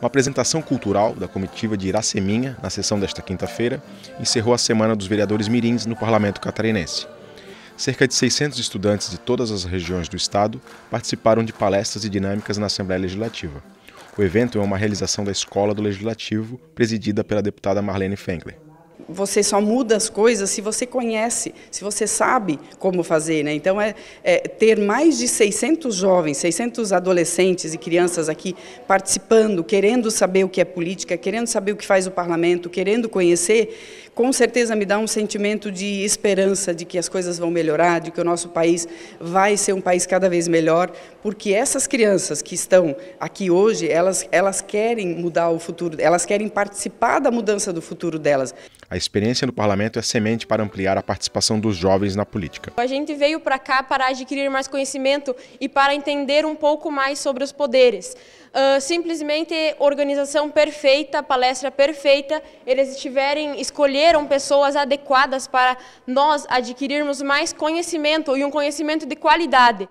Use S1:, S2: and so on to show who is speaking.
S1: Uma apresentação cultural da comitiva de Iraceminha, na sessão desta quinta-feira, encerrou a Semana dos Vereadores Mirins no Parlamento Catarinense. Cerca de 600 estudantes de todas as regiões do estado participaram de palestras e dinâmicas na Assembleia Legislativa. O evento é uma realização da Escola do Legislativo, presidida pela deputada Marlene Fengler
S2: você só muda as coisas se você conhece, se você sabe como fazer. Né? Então, é, é, ter mais de 600 jovens, 600 adolescentes e crianças aqui participando, querendo saber o que é política, querendo saber o que faz o parlamento, querendo conhecer, com certeza me dá um sentimento de esperança de que as coisas vão melhorar, de que o nosso país vai ser um país cada vez melhor, porque essas crianças que estão aqui hoje, elas, elas querem
S1: mudar o futuro, elas querem participar da mudança do futuro delas. A experiência no parlamento é semente para ampliar a participação dos jovens na política.
S3: A gente veio para cá para adquirir mais conhecimento e para entender um pouco mais sobre os poderes. Uh, simplesmente organização perfeita, palestra perfeita, eles tiverem escolheram pessoas adequadas para nós adquirirmos mais conhecimento e um conhecimento de qualidade.